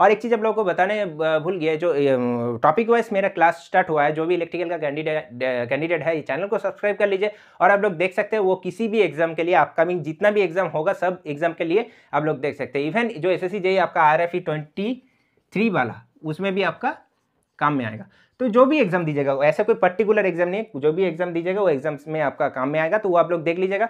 और एक चीज़ आप लोगों को बताने भूल गया जो टॉपिक वाइज मेरा क्लास स्टार्ट हुआ है जो भी इलेक्ट्रिकल का कैंडिडेट कैंडिडेट है चैनल को सब्सक्राइब कर लीजिए और आप लोग देख सकते हैं वो किसी भी एग्जाम के लिए अपकमिंग जितना भी एग्जाम होगा सब एग्जाम के लिए आप लोग देख सकते हैं इवन जो एस एस आपका आर एफ e वाला उसमें भी आपका काम में आएगा तो जो भी एग्जाम दीजिएगा ऐसा कोई पर्टिकुलर एग्जाम नहीं है जो भी एग्जाम दीजिएगा वो एग्जाम्स में आपका काम में आएगा तो वो आप लोग देख लीजिएगा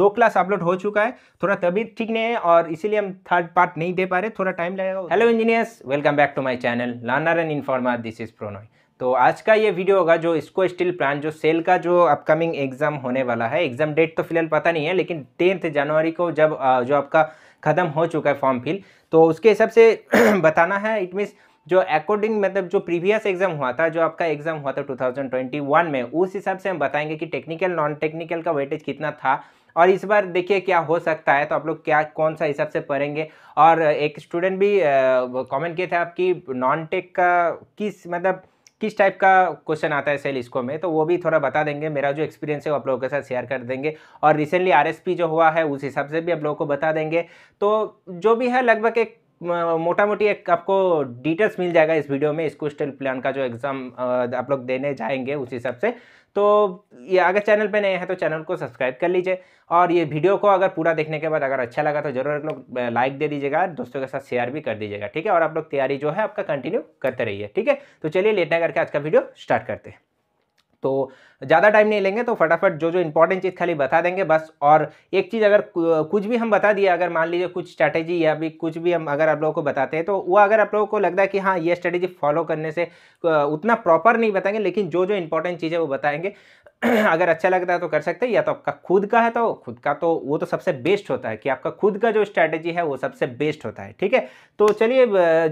दो क्लास अपलोड हो चुका है थोड़ा तबीयत ठीक नहीं है और इसीलिए हम थर्ड पार्ट नहीं दे पा रहे थोड़ा टाइम लगेगा hello engineers welcome back to my channel learner and informer this is Pronoy तो आज का ये वीडियो होगा जो इसको स्टील प्लान जो सेल का जो अपकमिंग एग्ज़ाम होने वाला है एग्ज़ाम डेट तो फिलहाल पता नहीं है लेकिन टेंथ जनवरी को जब जो आपका ख़त्म हो चुका है फॉर्म फिल तो उसके हिसाब से बताना है इट मीन्स जो अकॉर्डिंग मतलब जो प्रीवियस एग्जाम हुआ था जो आपका एग्जाम हुआ था 2021 में उस हिसाब से हम बताएंगे कि टेक्निकल नॉन टेक्निकल का वेटेज कितना था और इस बार देखिए क्या हो सकता है तो आप लोग क्या कौन सा हिसाब से पढ़ेंगे और एक स्टूडेंट भी कॉमेंट किए थे आपकी नॉन टेक का किस मतलब किस टाइप का क्वेश्चन आता है सेल इसको में तो वो भी थोड़ा बता देंगे मेरा जो एक्सपीरियंस है वो आप लोगों के साथ शेयर कर देंगे और रिसेंटली आरएसपी जो हुआ है उस हिसाब से भी आप लोगों को बता देंगे तो जो भी है लगभग एक मोटा मोटी एक आपको डिटेल्स मिल जाएगा इस वीडियो में इसको स्टेल प्लान का जो एग्ज़ाम आप लोग देने जाएंगे उस हिसाब से तो ये अगर चैनल पे नए हैं तो चैनल को सब्सक्राइब कर लीजिए और ये वीडियो को अगर पूरा देखने के बाद अगर अच्छा लगा तो जरूर आप लोग लाइक दे दीजिएगा दोस्तों के साथ शेयर भी कर दीजिएगा ठीक है और आप लोग तैयारी जो है आपका कंटिन्यू करते रहिए ठीक है तो चलिए लेटना करके आज का वीडियो स्टार्ट करते हैं तो ज़्यादा टाइम नहीं लेंगे तो फटाफट जो जो इंपॉर्टेंट चीज़ खाली बता देंगे बस और एक चीज़ अगर कुछ भी हम बता दिए अगर मान लीजिए कुछ स्ट्रैटेजी या भी कुछ भी हम अगर आप लोगों को बताते हैं तो वो अगर आप लोगों को लगता है कि हाँ ये स्ट्रैटेजी फॉलो करने से उतना प्रॉपर नहीं बताएंगे लेकिन जो जो इंपॉर्टेंट चीज़ है वो बताएंगे अगर अच्छा लगता है तो कर सकते हैं या तो आपका खुद का है तो खुद का तो वो तो सबसे बेस्ट होता है कि आपका खुद का जो स्ट्रैटेजी है वो सबसे बेस्ट होता है ठीक है तो चलिए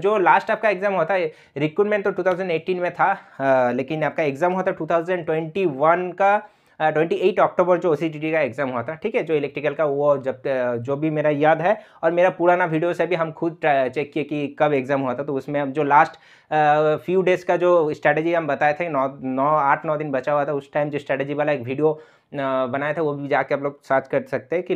जो लास्ट आपका एग्ज़ाम होता है रिक्रूटमेंट तो 2018 में था लेकिन आपका एग्ज़ाम होता है टू का ट्वेंटी एट अक्टूबर जो ओ का एग्ज़ाम हुआ था ठीक है जो इलेक्ट्रिकल का वो जब जो भी मेरा याद है और मेरा पुराना वीडियो से भी हम खुद चेक किए कि कब एग्ज़ाम हुआ था तो उसमें हम जो लास्ट फ्यू डेज़ का जो स्ट्रैटेजी हम बताए थे नौ नौ आठ नौ दिन बचा हुआ था उस टाइम जो स्ट्रैटेजी वाला एक वीडियो बनाया था वो भी जाके आप लोग सर्च कर सकते हैं कि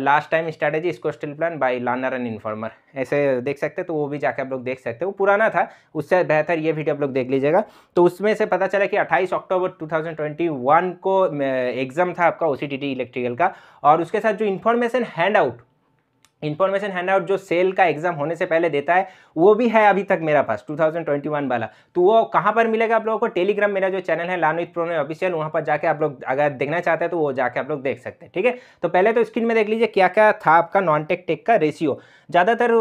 लास्ट टाइम स्ट्रैटेजी इसको still plan by learner and informer ऐसे देख सकते हैं तो वो भी जाके आप लोग देख सकते हैं वो पुराना था उससे बेहतर ये वीडियो आप लोग देख लीजिएगा तो उसमें से पता चला कि अट्ठाईस अक्टूबर 2021 को एग्ज़ाम था आपका ओ इलेक्ट्रिकल का और उसके साथ जो information handout information handout जो सेल का एग्जाम होने से पहले देता है वो भी है अभी तक मेरा पास 2021 वाला तो वो कहाँ पर मिलेगा आप लोगों को टेलीग्राम मेरा जो चैनल है लानवित में ऑफिशियल वहाँ पर जाके आप लोग अगर देखना चाहते हैं तो वो जाके आप लोग देख सकते हैं ठीक है तो पहले तो स्क्रीन में देख लीजिए क्या क्या था आपका नॉन टेक टेक का रेशियो ज़्यादातर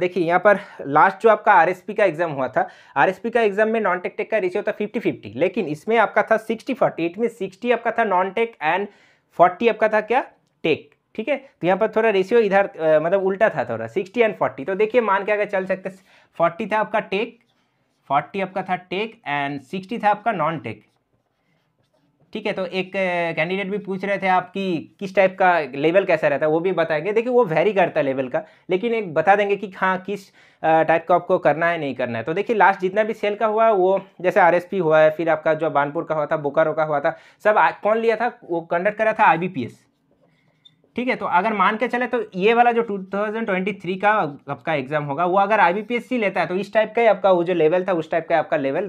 देखिए यहाँ पर लास्ट जो आपका आर का एग्जाम हुआ था आर का एग्जाम में नॉन टेक टेक का रेशियो था फिफ्टी फिफ्टी लेकिन इसमें आपका था सिक्सटी फोर्टी इट में सिक्सटी आपका था नॉन टेक एंड फोर्टी आपका था क्या टेक ठीक है तो यहाँ पर थोड़ा रेशियो इधर मतलब उल्टा था थोड़ा सिक्सटी एंड फोर्टी तो देखिए मान के अगर चल सकते फोर्टी था आपका टेक फोर्टी आपका था टेक एंड सिक्सटी था आपका नॉन टेक ठीक है तो एक कैंडिडेट भी पूछ रहे थे आप किस टाइप का लेवल कैसा रहता है वो भी बताएंगे देखिए वो वेरी करता है लेवल का लेकिन एक बता देंगे कि हाँ किस टाइप का आपको करना है नहीं करना है तो देखिए लास्ट जितना भी सेल का हुआ वो जैसे आरएसपी हुआ है फिर आपका जो बानपुर का हुआ था बोकारो का हुआ था सब कौन लिया था वो कंडक्ट करा था आई ठीक है तो अगर मान के चले तो ये वाला जो 2023 का आपका एग्जाम होगा वो अगर आईबीपीएससी लेता है तो इस टाइप का ही आपका वो जो लेवल था उस टाइप का आपका लेवल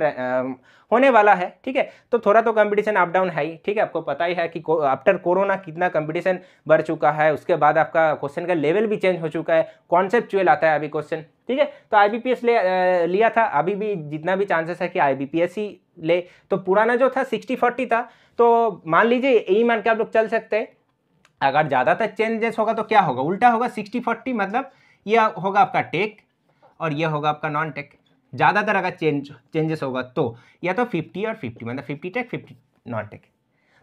होने वाला है ठीक है तो थोड़ा तो कंपटीशन अप डाउन है ही ठीक है आपको पता ही है कि आफ्टर कोरोना कितना कंपटीशन बढ़ चुका है उसके बाद आपका क्वेश्चन का लेवल भी चेंज हो चुका है कॉन्सेप्चुअल आता है अभी क्वेश्चन ठीक है तो एस ले लिया था अभी भी जितना भी चांसेस है कि एस सी ले तो पुराना जो था सिक्सटी फोर्टी था तो मान लीजिए यही मान के आप लोग चल सकते हैं अगर ज़्यादातर चेंजेस होगा तो क्या होगा उल्टा होगा सिक्सटी फोर्टी मतलब ये होगा आपका टेक और ये होगा आपका नॉन टेक ज़्यादातर अगर चेंज चेंजेस होगा तो या तो फिफ्टी और फिफ्टी मतलब fifty tech fifty non tech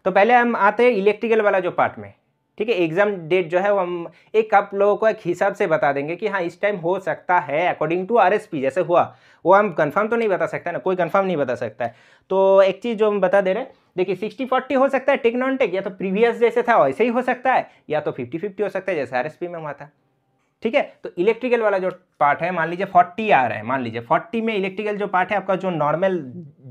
तो पहले हम आते हैं इलेक्ट्रिकल वाला जो पार्ट में ठीक है एग्जाम डेट जो है वो हम एक आप लोगों को एक हिसाब से बता देंगे कि हाँ इस टाइम हो सकता है अकॉर्डिंग टू आरएसपी जैसे हुआ वो हम कंफर्म तो नहीं बता सकता ना कोई कंफर्म नहीं बता सकता है तो एक चीज़ जो हम बता दे रहे हैं देखिए सिक्सटी फोर्टी हो सकता है टेक नॉन टेक या तो प्रीवियस जैसे था वैसे ही हो सकता है या तो फिफ्टी फिफ्टी हो सकता है जैसे आर में हुआ था ठीक है तो इलेक्ट्रिकल वाला जो पार्ट है मान लीजिए फोर्टी आ रहा है मान लीजिए फोर्टी में इलेक्ट्रिकल जो पार्ट है आपका जो नॉर्मल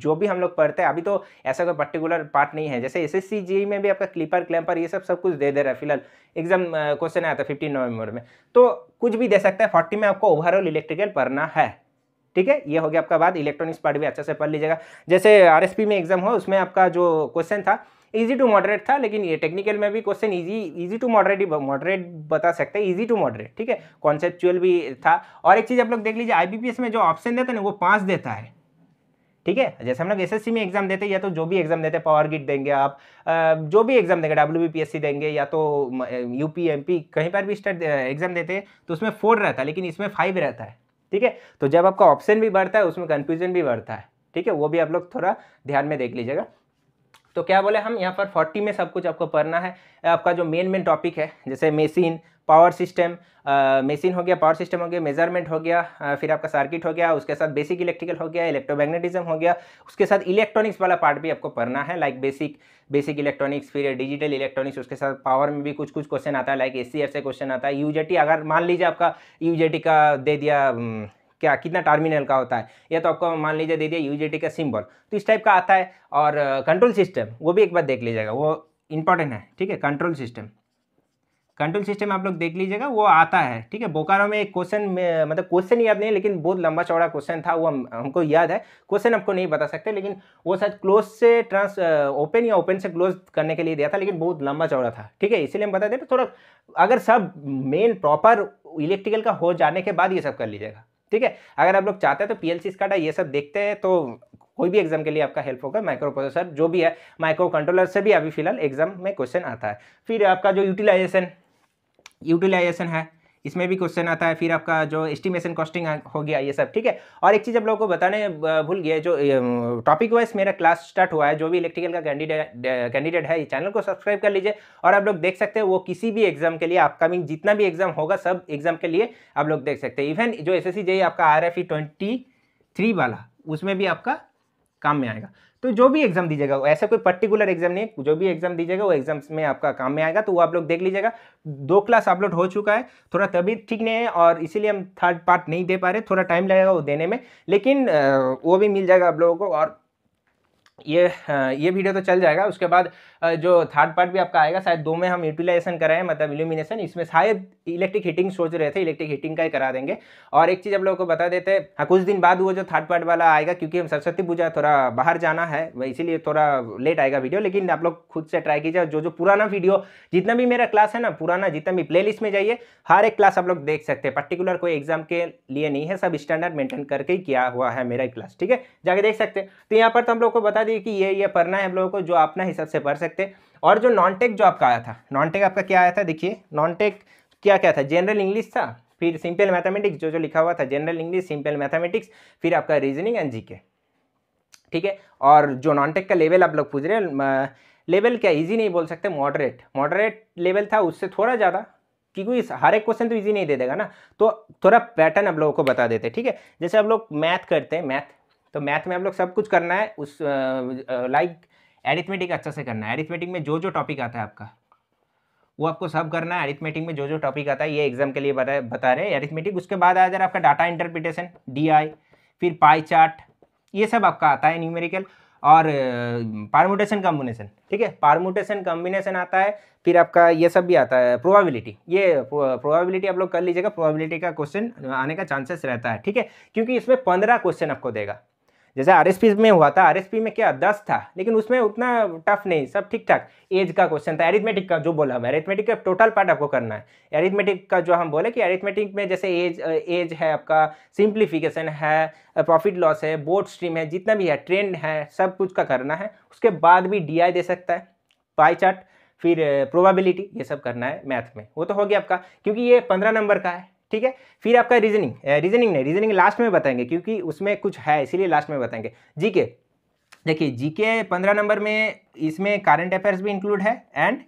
जो भी हम लोग पढ़ते हैं अभी तो ऐसा कोई पर्टिकुलर पार्ट नहीं है जैसे एस एस e में भी आपका क्लिपर क्लैम्पर ये सब सब कुछ दे दे रहा है फिलहाल एग्जाम क्वेश्चन आया था फिफ्टीन नवंबर में तो कुछ भी दे सकता है फोर्टी में आपको ओवरऑल इलेक्ट्रिकल पढ़ना है ठीक है ये हो गया आपका बाद इलेक्ट्रॉनिक्स पार्ट भी अच्छा से पढ़ लीजिएगा जैसे आर में एग्जाम हो उसमें आपका जो क्वेश्चन था ईजी टू मॉडरेट था लेकिन ये टेक्निकल में भी question easy easy to moderate ही मॉडरेट बता सकते हैं ईजी टू मॉडरेट ठीक है कॉन्सेप्चुअल भी था और एक चीज़ आप लोग देख लीजिए आईबीपीएस में जो ऑप्शन देता है ना वो पाँच देता है ठीक है जैसे हम लोग एसएससी में एग्जाम देते हैं या तो जो भी एग्जाम देते हैं पावर गिट देंगे आप जो भी एग्जाम देंगे डब्ल्यू देंगे या तो यूपी पी कहीं पर भी स्टेट एग्जाम देते हैं तो उसमें फोर रहता है लेकिन इसमें फाइव रहता है ठीक है तो जब आपका ऑप्शन भी बढ़ता है उसमें कन्फ्यूजन भी बढ़ता है ठीक है वो भी आप लोग थोड़ा ध्यान में देख लीजिएगा तो क्या बोले हम यहाँ पर 40 में सब कुछ आपको पढ़ना है आपका जो मेन मेन टॉपिक है जैसे मेसिन पावर सिस्टम मशीन हो गया पावर सिस्टम हो गया मेजरमेंट हो गया आ, फिर आपका सर्किट हो गया उसके साथ बेसिक इलेक्ट्रिकल हो गया इलेक्ट्रोमैग्नेटिज्म हो गया उसके साथ इलेक्ट्रॉनिक्स वाला पार्ट भी आपको पढ़ना है लाइक बेसिक बेसिक इलेक्ट्रॉनिक्स फिर डिजिटल इलेक्ट्रॉनिक्स उसके साथ पावर में भी कुछ कुछ क्वेश्चन आता है लाइक ए से क्वेश्चन आता है यू अगर मान लीजिए आपका यू का दे दिया क्या कितना टर्मिनल का होता है या तो आपको मान लीजिए दे दिया यू का सिम्बल तो इस टाइप का आता है और कंट्रोल सिस्टम वो भी एक बार देख लीजिएगा वो इंपॉर्टेंट है ठीक है कंट्रोल सिस्टम कंट्रोल सिस्टम आप लोग देख लीजिएगा वो आता है ठीक है बोकारो में एक क्वेश्चन मतलब क्वेश्चन याद नहीं लेकिन बहुत लंबा चौड़ा क्वेश्चन था वो हम हमको याद है क्वेश्चन आपको नहीं बता सकते लेकिन वो शायद क्लोज से ट्रांस ओपन या ओपन से क्लोज करने के लिए दिया था लेकिन बहुत लंबा चौड़ा था ठीक है इसीलिए हम बता देते थोड़ा अगर सब मेन प्रॉपर इलेक्ट्रिकल का हो जाने के बाद ये सब कर लीजिएगा ठीक है अगर आप लोग चाहते हैं तो पी एल का ये सब देखते हैं तो कोई भी एग्जाम के लिए आपका हेल्प होगा माइक्रो प्रोसेसर जो भी है माइक्रो कंट्रोलर से भी अभी फिलहाल एग्जाम में क्वेश्चन आता है फिर आपका जो यूटिलाइजेशन यूटिलाइजेशन है इसमें भी क्वेश्चन आता है फिर आपका जो एस्टिमेशन कॉस्टिंग हो गया ये सब ठीक है और एक चीज़ आप लोगों को बताने भूल गए जो टॉपिक वाइज मेरा क्लास स्टार्ट हुआ है जो भी इलेक्ट्रिकल का कैंडिडेट कैंडिडेट है चैनल को सब्सक्राइब कर लीजिए और आप लोग देख सकते हैं वो किसी भी एग्जाम के लिए अपकमिंग जितना भी एग्जाम होगा सब एग्जाम के लिए आप लोग देख सकते हैं इवन जो एस एस आपका आर एफ e वाला उसमें भी आपका काम में आएगा तो जो भी एग्जाम दीजिएगा ऐसा कोई पर्टिकुलर एग्जाम नहीं है जो भी एग्जाम दीजिएगा वो एग्जाम में आपका काम में आएगा तो वो आप लोग देख लीजिएगा दो क्लास अपलोड हो चुका है थोड़ा तबीयत ठीक नहीं है और इसीलिए हम थर्ड पार्ट नहीं दे पा रहे थोड़ा टाइम लगेगा वो देने में लेकिन वो भी मिल जाएगा आप लोगों को और ये हाँ, ये वीडियो तो चल जाएगा उसके बाद जो थर्ड पार्ट भी आपका आएगा शायद दो में हम यूटिलाइजेशन कराएं मतलब इल्यूमिनेशन इसमें शायद इलेक्ट्रिक हीटिंग सोच रहे थे इलेक्ट्रिक हीटिंग का ही करा देंगे और एक चीज़ आप लोगों को बता देते हैं हाँ कुछ दिन बाद वो जो थर्ड पार्ट वाला आएगा क्योंकि हम सरस्वती पूजा थोड़ा बाहर जाना है इसीलिए थोड़ा लेट आएगा वीडियो लेकिन आप लोग खुद से ट्राई कीजिए जो जो पुराना वीडियो जितना भी मेरा क्लास है ना पुराना जितना भी प्ले में जाइए हर एक क्लास आप लोग देख सकते हैं पर्टिकुलर कोई एग्जाम के लिए नहीं है सब स्टैंडर्ड मेंटेन करके ही किया हुआ है मेरा क्लास ठीक है जाके देख सकते हैं तो यहाँ पर तो हम लोग को बता बता दिए कि ये ये पढ़ना है हम लोगों को जो अपना हिसाब से पढ़ सकते और जो नॉन टेक जो आपका आया था नॉन टेक आपका क्या आया था देखिए नॉन टेक क्या क्या था जनरल इंग्लिश था फिर सिंपल मैथमेटिक्स जो जो लिखा हुआ था जनरल इंग्लिश सिंपल मैथमेटिक्स फिर आपका रीजनिंग एंड जीके ठीक है और जो नॉन टेक का लेवल आप लोग पूछ रहे हैं लेवल क्या इजी नहीं बोल सकते मॉडरेट मॉडरेट लेवल था उससे थोड़ा ज़्यादा क्योंकि हर एक क्वेश्चन तो इजी नहीं दे देगा ना तो थोड़ा पैटर्न आप लोगों को बता देते ठीक है जैसे आप लोग मैथ करते हैं मैथ तो मैथ में हम लोग सब कुछ करना है उस लाइक एरिथमेटिक अच्छा से करना है एरिथमेटिक में जो जो टॉपिक आता है आपका वो आपको सब करना है एरिथमेटिक में जो जो टॉपिक आता है ये एग्जाम के लिए बता बता रहे हैं एरिथमेटिक उसके बाद आ जा रहा है आपका डाटा इंटरप्रिटेशन डी फिर पाई चार्ट ये सब आपका आता है न्यूमेरिकल और पारमोटेशन कम्बिनेशन ठीक है पारमोटेशन कॉम्बिनेशन आता है फिर आपका ये सब भी आता है प्रोबेबिलिटी ये प्रोबेबिलिटी आप लोग कर लीजिएगा प्रोबेबिलिटी का क्वेश्चन आने का चांसेस रहता है ठीक है क्योंकि इसमें पंद्रह क्वेश्चन आपको देगा जैसे आरएसपी में हुआ था आरएसपी में क्या दस था लेकिन उसमें उतना टफ नहीं सब ठीक ठाक एज का क्वेश्चन था एरिथमेटिक का जो बोला हम एरिथमेटिक का टोटल पार्ट आपको करना है एरिथमेटिक का जो हम बोले कि एरिथमेटिक में जैसे एज एज है आपका सिंप्लीफिकेशन है प्रॉफिट लॉस है बोर्ड स्ट्रीम है जितना भी है ट्रेंड है सब कुछ का करना है उसके बाद भी डी दे सकता है पाई चार्ट फिर प्रोबाबिलिटी ये सब करना है मैथ में वो तो हो गया आपका क्योंकि ये पंद्रह नंबर का है ठीक है फिर आपका रीजनिंग रीजनिंग नहीं रीजनिंग लास्ट में बताएंगे क्योंकि उसमें कुछ है इसीलिए लास्ट में बताएंगे जीके देखिए जीके पंद्रह नंबर में इसमें करंट अफेयर्स भी इंक्लूड है एंड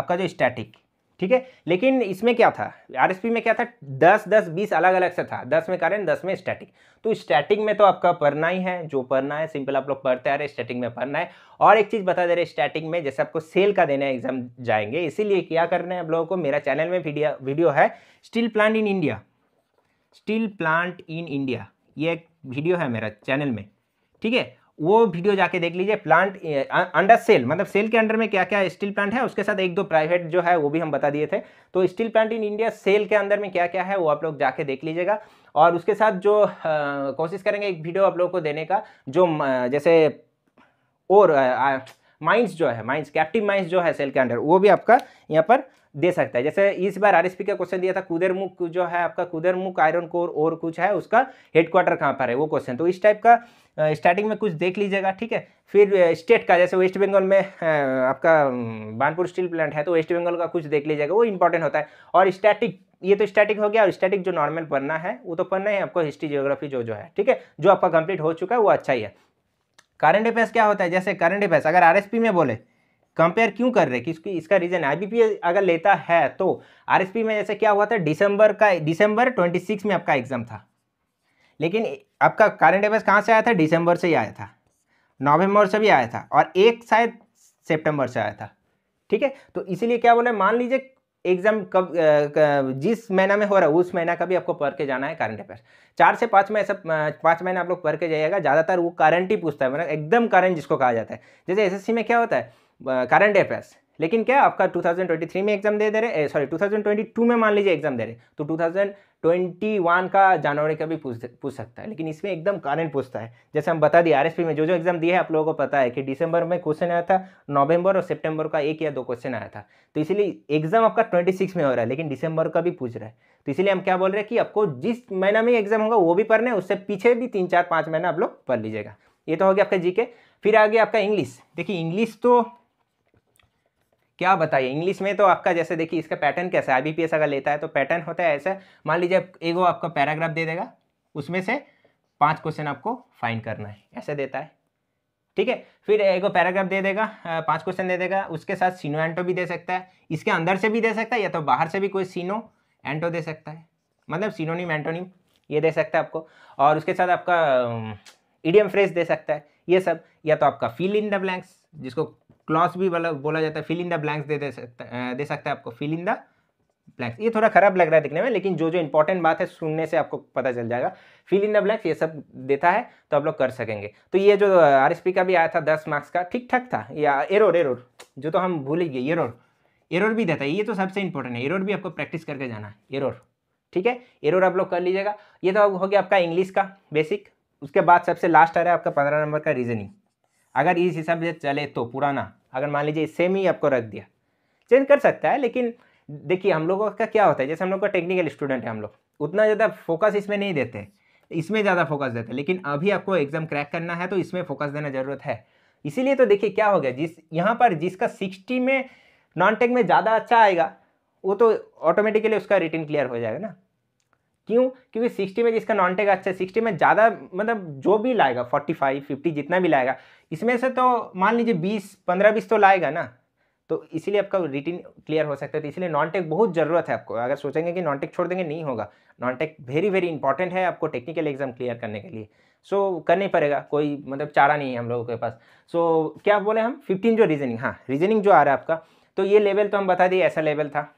आपका जो स्टैटिक ठीक है लेकिन इसमें क्या था आरएसपी में क्या था दस दस बीस अलग अलग से था दस में करंट दस में स्टैटिक तो स्टैटिक में तो आपका पढ़ना ही है जो पढ़ना है सिंपल आप लोग पढ़ते आ रहे स्टैटिक में पढ़ना है और एक चीज़ बता दे रहे स्टैटिक में जैसे आपको सेल का देना है एग्जाम जाएंगे इसीलिए क्या कर रहे हैं आप लोगों को मेरा चैनल में वीडियो वीडियो है steel plant in India steel plant in India ये एक वीडियो है मेरा चैनल में ठीक है वो वीडियो जाके देख लीजिए प्लांट अंडर सेल मतलब सेल के अंडर में क्या क्या स्टील प्लांट है उसके साथ एक दो प्राइवेट जो है वो भी हम बता दिए थे तो steel plant in India SAIL के अंदर में क्या क्या है वो आप लोग जाके देख लीजिएगा और उसके साथ जो कोशिश करेंगे एक वीडियो आप लोग को देने का जो जैसे और आ, आ, माइंस जो है माइंस कैप्टिव माइंस जो है सेल के अंडर वो भी आपका यहाँ पर दे सकता है जैसे इस बार आरएसपी का क्वेश्चन दिया था कुदर मुख जो है आपका कुदर मुख आयरन कोर और कुछ है उसका हेडक्वार्टर कहाँ पर है वो क्वेश्चन तो इस टाइप का स्टार्टिंग में कुछ देख लीजिएगा ठीक है फिर स्टेट का जैसे वेस्ट बंगाल में आपका बानपुर स्टील प्लांट है तो वेस्ट बंगाल का कुछ देख लीजिएगा वो इंपॉर्टेंट होता है और स्टैटिक ये तो स्टैटिक हो गया और स्टैटिक जो नॉर्मल पढ़ना है वो तो पढ़ना है आपको हिस्ट्री जियोग्राफी जो जो है ठीक है जो आपका कंप्लीट हो चुका है वो अच्छा ही है करंट अफेयर्स क्या होता है जैसे करंट अफेयर्स अगर आरएसपी में बोले कंपेयर क्यों कर रहे हैं कि इसका रीजन आई अगर लेता है तो आरएसपी में जैसे क्या हुआ था दिसंबर का दिसंबर 26 में आपका एग्जाम था लेकिन आपका करंट अफेयर्स कहाँ से आया था दिसंबर से ही आया था नवंबर से भी आया था और एक शायद सेप्टेम्बर से आया था ठीक है तो इसीलिए क्या बोले मान लीजिए एग्जाम कब जिस महीना में हो रहा है उस महीना का भी आपको पढ़ के जाना है करंट अफेयर्स चार से पाँच में ऐसा पाँच महीने आप लोग पढ़ के जाइएगा ज़्यादातर वो करंट ही पूछता है मतलब एकदम करंट जिसको कहा जाता है जैसे एसएससी में क्या होता है करंट अफेयर्स लेकिन क्या आपका 2023 में एग्जाम दे दे रहे सॉरी 2022 में मान लीजिए एग्जाम दे रहे तो 2021 का जनवरी का भी पूछ पूछ सकता है लेकिन इसमें एकदम करंट पूछता है जैसे हम बता दिए आरएसपी में जो जो एग्जाम दिए हैं आप लोगों को पता है कि दिसंबर में क्वेश्चन आया था नवंबर और सितंबर का एक या दो क्वेश्चन आया था तो इसीलिए एग्जाम आपका ट्वेंटी में हो रहा है लेकिन दिसंबर का भी पूछ रहा है तो इसलिए हम क्या बोल रहे हैं कि आपको जिस महीना में एग्जाम होगा वो भी पढ़ना है उससे पीछे भी तीन चार पाँच महीना आप लोग पढ़ लीजिएगा ये तो हो गया आपका जी फिर आ गया आपका इंग्लिश देखिए इंग्लिश तो क्या बताइए इंग्लिश में तो आपका जैसे देखिए इसका पैटर्न कैसा है आईबीपीएस अगर लेता है तो पैटर्न होता है ऐसा मान लीजिए एगो आपका पैराग्राफ दे देगा उसमें से पांच क्वेश्चन आपको फाइंड करना है ऐसे देता है ठीक है फिर एगो पैराग्राफ दे देगा पांच क्वेश्चन दे देगा उसके साथ सीनो एंटो भी दे सकता है इसके अंदर से भी दे सकता है या तो बाहर से भी कोई सीनो एंटो दे सकता है मतलब सीनोनिम एंटोनिम ये दे सकता है आपको और उसके साथ आपका ईडीएम फ्रेज दे सकता है ये सब या तो आपका फिल इन द ब्लैंक्स जिसको क्लॉस भी बोला जाता है फिल इन द ब्लैंक्स दे दे सकता दे सकता है आपको फिल इन द ब्लैंक्स ये थोड़ा खराब लग रहा है दिखने में लेकिन जो जो इंपॉर्टेंट बात है सुनने से आपको पता चल जाएगा फिल इन द ब्लैंक्स ये सब देता है तो आप लोग कर सकेंगे तो ये जो आर का भी आया था दस मार्क्स का ठीक ठाक था या एरोर एरोर जो तो हम भूल ही गए एरोर एरोर भी देता है ये तो सबसे इंपॉर्टेंट है एरोर भी आपको प्रैक्टिस करके जाना है एरोर ठीक है एरोर आप लोग कर लीजिएगा ये तो हो गया आपका इंग्लिश का बेसिक उसके बाद सबसे लास्ट आ रहा है आपका पंद्रह नंबर का रीजनिंग अगर इस हिसाब से चले तो पुराना अगर मान लीजिए सेम ही आपको रख दिया चेंज कर सकता है लेकिन देखिए हम लोगों का क्या होता है जैसे हम लोग का टेक्निकल स्टूडेंट है हम लोग उतना ज़्यादा फोकस इसमें नहीं देते इसमें ज़्यादा फोकस देते हैं लेकिन अभी आपको एग्ज़ाम क्रैक करना है तो इसमें फोकस देना ज़रूरत है इसीलिए तो देखिए क्या हो गया जिस यहाँ पर जिसका सिक्सटी में नॉन टेक में ज़्यादा अच्छा आएगा वो तो ऑटोमेटिकली उसका रिटर्न क्लियर हो जाएगा ना क्यों क्योंकि सिक्सटी में जिसका नॉन टेक अच्छा है सिक्सटी में ज़्यादा मतलब जो भी लाएगा फोर्टी फाइव फिफ्टी जितना भी लाएगा इसमें से तो मान लीजिए बीस पंद्रह बीस तो लाएगा ना तो इसीलिए आपका रिटिन क्लियर हो सकता है तो इसलिए नॉन टेक बहुत ज़रूरत है आपको अगर सोचेंगे कि नॉन टेक छोड़ देंगे नहीं होगा non tech very very important है आपको टेक्निकल एग्जाम क्लियर करने के लिए सो so, करना ही पड़ेगा कोई मतलब चारा नहीं है हम लोगों के पास सो so, क्या बोले हम फिफ्टीन जो रीजनिंग हाँ रीजनिंग जो आ रहा है आपका तो ये लेवल तो हम बता दिए ऐसा लेवल था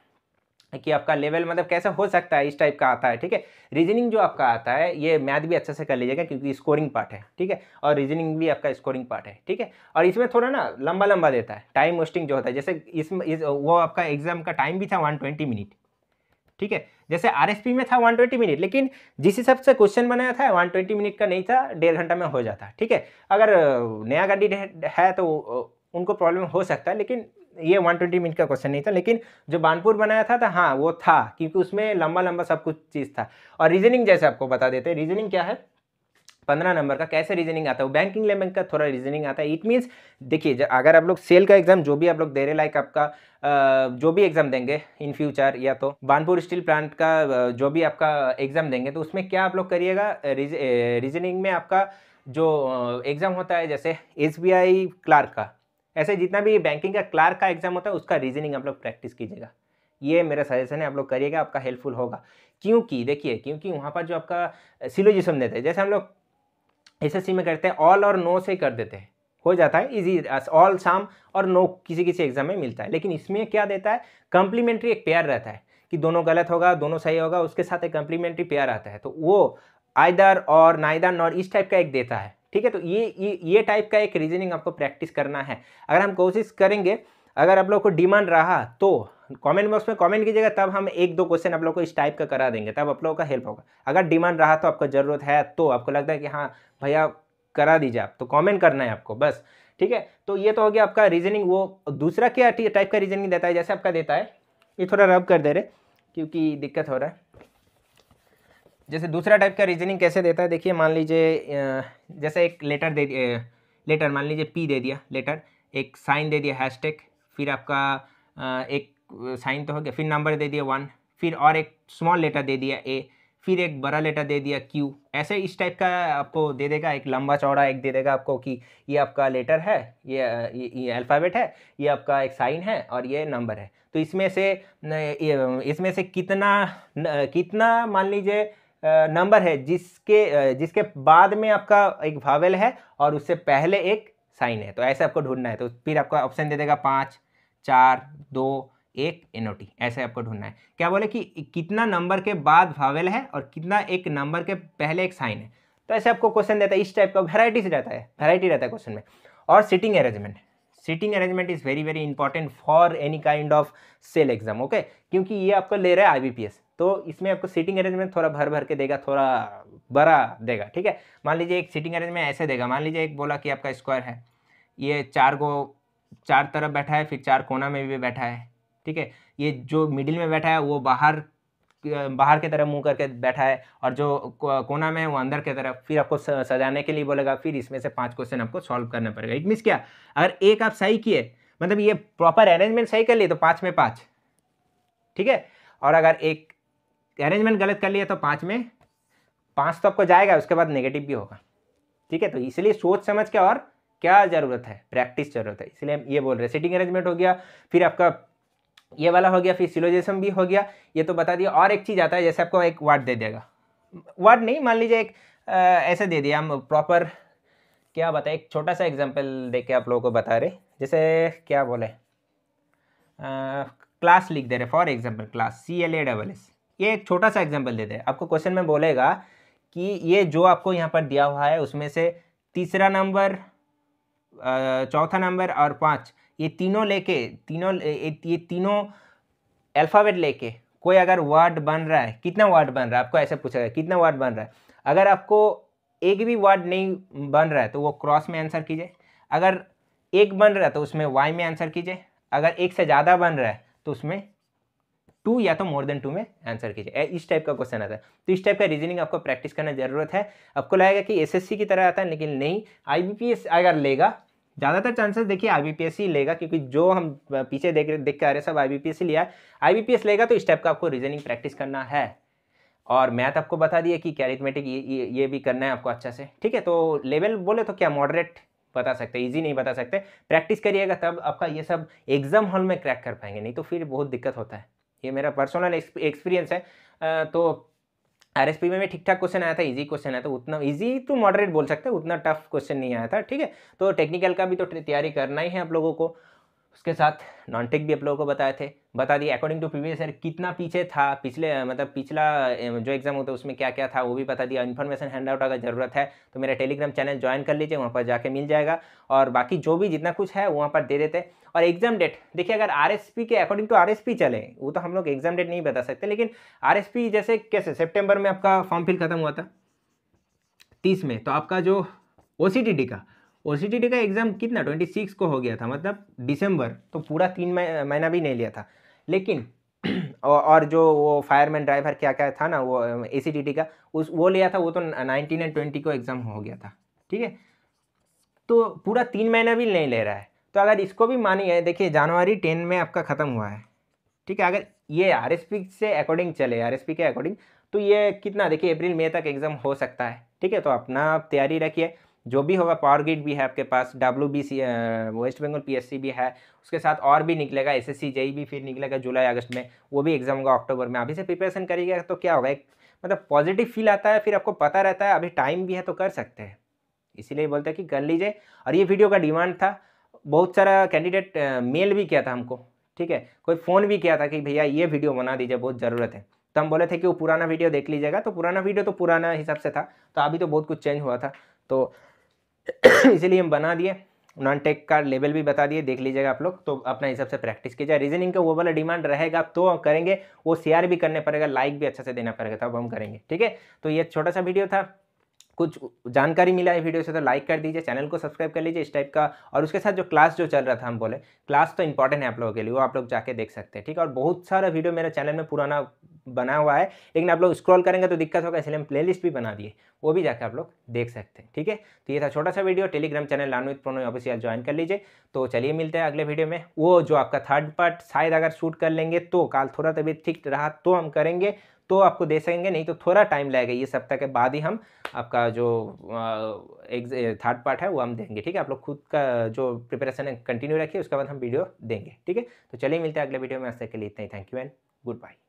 कि आपका लेवल मतलब कैसे हो सकता है इस टाइप का आता है ठीक है रीजनिंग जो आपका आता है ये मैथ भी अच्छे से कर लीजिएगा क्योंकि स्कोरिंग पार्ट है ठीक है और रीजनिंग भी आपका स्कोरिंग पार्ट है ठीक है और इसमें थोड़ा ना लंबा लंबा देता है टाइम वेस्टिंग जो होता है जैसे इसमें इस, वो आपका एग्जाम का टाइम भी था वन मिनट ठीक है जैसे पी में था ट्वेंटी मिनट लेकिन जिस हिसाब से क्वेश्चन बनाया था ट्वेंटी मिनट का नहीं था डेढ़ घंटा में हो जाता ठीक है अगर नया गाड़ी है तो उनको प्रॉब्लम हो सकता है लेकिन ये 120 मिनट का क्वेश्चन नहीं था लेकिन जो बानपुर बनाया था तो हाँ वो था क्योंकि उसमें लंबा लंबा सब कुछ चीज़ था और रीजनिंग जैसे आपको बता देते हैं रीजनिंग क्या है पंद्रह नंबर का कैसे रीजनिंग आता है बैंकिंग लेवल का थोड़ा रीजनिंग आता है इट मीन्स देखिए अगर आप लोग सेल का एग्जाम जो भी आप लोग दे रहे लाइक आपका जो भी एग्ज़ाम देंगे इन फ्यूचर या तो बानपुर स्टील प्लांट का जो भी आपका एग्ज़ाम देंगे तो उसमें क्या आप लोग करिएगा रीजनिंग में आपका जो एग्ज़ाम होता है जैसे एस क्लार्क का ऐसे जितना भी बैंकिंग का क्लार्क का एग्जाम होता है उसका रीजनिंग आप लोग प्रैक्टिस कीजिएगा ये मेरा सजेशन है आप लोग करिएगा आपका हेल्पफुल होगा क्योंकि देखिए क्योंकि वहाँ पर जो आपका सिलोजिसम देते हैं जैसे हम लोग एस में करते हैं ऑल और नो से कर देते हैं हो जाता है इजी ऑल साम और नो किसी किसी एग्जाम में मिलता है लेकिन इसमें क्या देता है कम्प्लीमेंट्री एक पेयर रहता है कि दोनों गलत होगा दोनों सही होगा उसके साथ एक कम्प्लीमेंट्री पेयर आता है तो वो आयदर और नायदर नॉर इस टाइप का एक देता है ठीक है तो ये ये ये टाइप का एक रीजनिंग आपको प्रैक्टिस करना है अगर हम कोशिश करेंगे अगर आप लोग को डिमांड रहा तो कमेंट बॉक्स में कमेंट कीजिएगा तब हम एक दो क्वेश्चन आप लोग को इस टाइप का करा देंगे तब आप लोगों का हेल्प होगा अगर डिमांड रहा तो आपको ज़रूरत है तो आपको लगता है कि हाँ भैया करा दीजिए आप तो कमेंट करना है आपको बस ठीक है तो ये तो हो गया आपका रीजनिंग वो दूसरा क्या टाइप का रीजनिंग देता है जैसे आपका देता है ये थोड़ा रब कर दे रहे क्योंकि दिक्कत हो रहा है जैसे दूसरा टाइप का रीजनिंग कैसे देता है देखिए मान लीजिए जैसे एक लेटर दे लेटर मान लीजिए पी दे दिया लेटर एक साइन दे दिया हैशटैग फिर आपका एक साइन तो हो गया फिर नंबर दे दिया वन फिर और एक स्मॉल लेटर दे दिया ए फिर एक बड़ा लेटर दे दिया क्यू ऐसे इस टाइप का आपको दे देगा एक लंबा चौड़ा एक दे देगा आपको कि ये आपका लेटर है ये ये, ये अल्फ़ाबेट है ये आपका एक साइन है और ये नंबर है तो इसमें से इसमें से कितना कितना मान लीजिए नंबर है जिसके जिसके बाद में आपका एक भावेल है और उससे पहले एक साइन है तो ऐसे आपको ढूंढना है तो फिर आपका ऑप्शन दे देगा पाँच चार दो एक एन ऐसे आपको ढूंढना है क्या बोले कि कितना नंबर के बाद भावेल है और कितना एक नंबर के पहले एक साइन है तो ऐसे आपको क्वेश्चन देता है इस टाइप का वेराइटी से रहता है वेराइटी रहता है क्वेश्चन में और sitting arrangement seating arrangement is very very important for any kind of SAIL exam okay क्योंकि ये आपको ले रहा है आईबीपीएस तो इसमें आपको सीटिंग अरेंजमेंट थोड़ा भर भर के देगा थोड़ा बड़ा देगा ठीक है मान लीजिए एक सीटिंग अरेंजमेंट ऐसे देगा मान लीजिए एक बोला कि आपका स्क्वायर है ये चार को चार तरफ बैठा है फिर चार कोना में भी बैठा है ठीक है ये जो मिडिल में बैठा है वो बाहर बाहर की तरफ मुंह करके बैठा है और जो कोना में है वो अंदर की तरफ फिर आपको सजाने के लिए बोलेगा फिर इसमें से पांच क्वेश्चन आपको सॉल्व करना पड़ेगा इट मीन्स क्या अगर एक आप सही किए मतलब ये प्रॉपर अरेंजमेंट सही कर लिए तो पाँच में पाँच ठीक है और अगर एक अरेंजमेंट गलत कर लिए तो पाँच में पाँच तो आपको जाएगा उसके बाद नेगेटिव भी होगा ठीक है तो इसलिए सोच समझ के और क्या ज़रूरत है प्रैक्टिस ज़रूरत है इसलिए हम ये बोल रहे हैं सिटिंग अरेंजमेंट हो गया फिर आपका ये वाला हो गया फिर सिलोजिज्म भी हो गया ये तो बता दिया और एक चीज़ आता है जैसे आपको एक वर्ड दे देगा वर्ड नहीं मान लीजिए एक ऐसे दे दिया हम प्रॉपर क्या बताए एक छोटा सा एग्जाम्पल दे के आप लोगों को बता रहे जैसे क्या बोले क्लास लिख दे रहे for example class C L A double S ये एक छोटा सा एग्जाम्पल दे दे आपको क्वेश्चन में बोलेगा कि ये जो आपको यहाँ पर दिया हुआ है उसमें से तीसरा नंबर चौथा नंबर और पाँच ये तीनों लेके तीनों ये तीनों अल्फ़ाबेट लेके कोई अगर वर्ड बन रहा है कितना वर्ड बन रहा है आपको ऐसे पूछा जाए कितना वर्ड बन रहा है अगर आपको एक भी वर्ड नहीं बन रहा है तो वो क्रॉस में आंसर कीजिए अगर एक बन रहा है तो उसमें वाई में आंसर कीजिए अगर एक से ज़्यादा बन रहा है तो उसमें टू या तो मोर देन टू में आंसर कीजिए इस टाइप का क्वेश्चन आता है तो इस टाइप का रीजनिंग आपको प्रैक्टिस करना जरूरत है आपको लगेगा कि एसएससी की तरह आता है लेकिन नहीं आईबीपीएस अगर लेगा ज़्यादातर चांसेस देखिए आईबीपीएससी लेगा क्योंकि जो हम पीछे देख देख के आ रहे सब आईबीपीएससी लिया आईबीपीएस लेगा तो इस टाइप का आपको रीजनिंग प्रैक्टिस करना है और मैथ आपको बता दिया कि कैरिथमेटिक ये ये भी करना है आपको अच्छा से ठीक है तो लेवल बोले तो क्या मॉडरेट बता सकते इजी नहीं बता सकते प्रैक्टिस करिएगा तब आपका ये सब एग्ज़ाम हॉल में क्रैक कर पाएंगे नहीं तो फिर बहुत दिक्कत होता है ये मेरा पर्सनल एक्सपीरियंस है तो आरएसपी में भी ठीक ठाक क्वेश्चन आया था इजी क्वेश्चन आया था उतना इजी टू मॉडरेट बोल सकते हैं उतना टफ क्वेश्चन नहीं आया था ठीक है तो टेक्निकल का भी तो तैयारी करना ही है आप लोगों को उसके साथ नॉनटेक भी आप लोगों को बताए थे बता दिए अकॉर्डिंग टू प्रीवियस ईयर कितना पीछे था पिछले मतलब पिछला जो एग्ज़ाम होता है उसमें क्या क्या था वो भी बता दिया इन्फॉर्मेशन हैंड आउट अगर ज़रूरत है तो मेरा टेलीग्राम चैनल ज्वाइन कर लीजिए वहाँ पर जाके मिल जाएगा और बाकी जो भी जितना कुछ है वहाँ पर दे देते और एग्जाम डेट देखिए अगर आर के अकॉर्डिंग टू आर चले वो तो हम लोग एग्जाम डेट नहीं बता सकते लेकिन आर जैसे कैसे सेप्टेम्बर में आपका फॉर्म फिल खत्म हुआ था तीस में तो आपका जो ओ का ओ का एग्ज़ाम कितना ट्वेंटी सिक्स को हो गया था मतलब दिसंबर तो पूरा तीन महीना भी नहीं लिया था लेकिन और जो वो फायरमैन ड्राइवर क्या क्या था ना वो ए का उस वो लिया था वो तो नाइनटीन एंड ट्वेंटी को एग्ज़ाम हो गया था ठीक है तो पूरा तीन महीना भी नहीं ले रहा है तो अगर इसको भी मानिए देखिए जनवरी टेन में आपका ख़त्म हुआ है ठीक है अगर ये आर से अकॉर्डिंग चले आर के अकॉर्डिंग तो ये कितना देखिए अप्रैल मई तक एग्ज़ाम हो सकता है ठीक है तो अपना आप तैयारी रखिए जो भी होगा पावर ग्रिड भी है आपके पास W B C West Bengal PSC भी है उसके साथ और भी निकलेगा एस एस भी फिर निकलेगा जुलाई अगस्त में वो भी एग्जाम होगा अक्टूबर में अभी से प्रिपरेशन करिएगा तो क्या होगा एक मतलब पॉजिटिव फील आता है फिर आपको पता रहता है अभी टाइम भी है तो कर सकते हैं इसीलिए बोलते हैं कि कर लीजिए और ये वीडियो का डिमांड था बहुत सारा कैंडिडेट मेल भी किया था हमको ठीक है कोई फ़ोन भी किया था कि भैया ये वीडियो बना दीजिए बहुत ज़रूरत है तो हम बोले थे कि वो पुराना वीडियो देख लीजिएगा तो पुराना वीडियो तो पुराना हिसाब से था तो अभी तो बहुत कुछ चेंज हुआ था तो इसीलिए हम बना दिए नॉन टेक का लेवल भी बता दिए देख लीजिएगा आप लोग तो अपना हिसाब से प्रैक्टिस कीजिए रीजनिंग का वो वाला डिमांड रहेगा तो हम करेंगे वो शेयर भी करने पड़ेगा लाइक भी अच्छा से देना पड़ेगा तब हम करेंगे ठीक है तो ये छोटा सा वीडियो था कुछ जानकारी मिला है वीडियो से तो लाइक कर दीजिए चैनल को सब्सक्राइब कर लीजिए इस टाइप का और उसके साथ जो क्लास जो चल रहा था हम बोले क्लास तो इंपॉर्टेंट है आप लोगों के लिए वो आप लोग जाके देख सकते हैं ठीक है और बहुत सारा वीडियो मेरे चैनल में पुराना बना हुआ है लेकिन आप लोग स्क्रॉल करेंगे तो दिक्कत होगा इसलिए हम प्लेलिस्ट भी बना दिए वो भी जाकर आप लोग देख सकते हैं ठीक है तो ये था छोटा सा वीडियो टेलीग्राम चैनल लानवित प्रोनो ऑफिसियल ज्वाइन कर लीजिए तो चलिए मिलते हैं अगले वीडियो में वो जो आपका थर्ड पार्ट शायद अगर शूट कर लेंगे तो काल थोड़ा तबीयत ठीक रहा तो हम करेंगे तो आपको दे सकेंगे नहीं तो थोड़ा टाइम लगेगा ये सप्ताह के बाद ही हम आपका जो एक थर्ड पार्ट है वो हम देंगे ठीक है आप लोग खुद का जो प्रिपरेशन है कंटिन्यू रखिए उसके बाद हम वीडियो देंगे ठीक है तो चलिए मिलते हैं अगले वीडियो में आज तक के लिए इतना ही thank you and good bye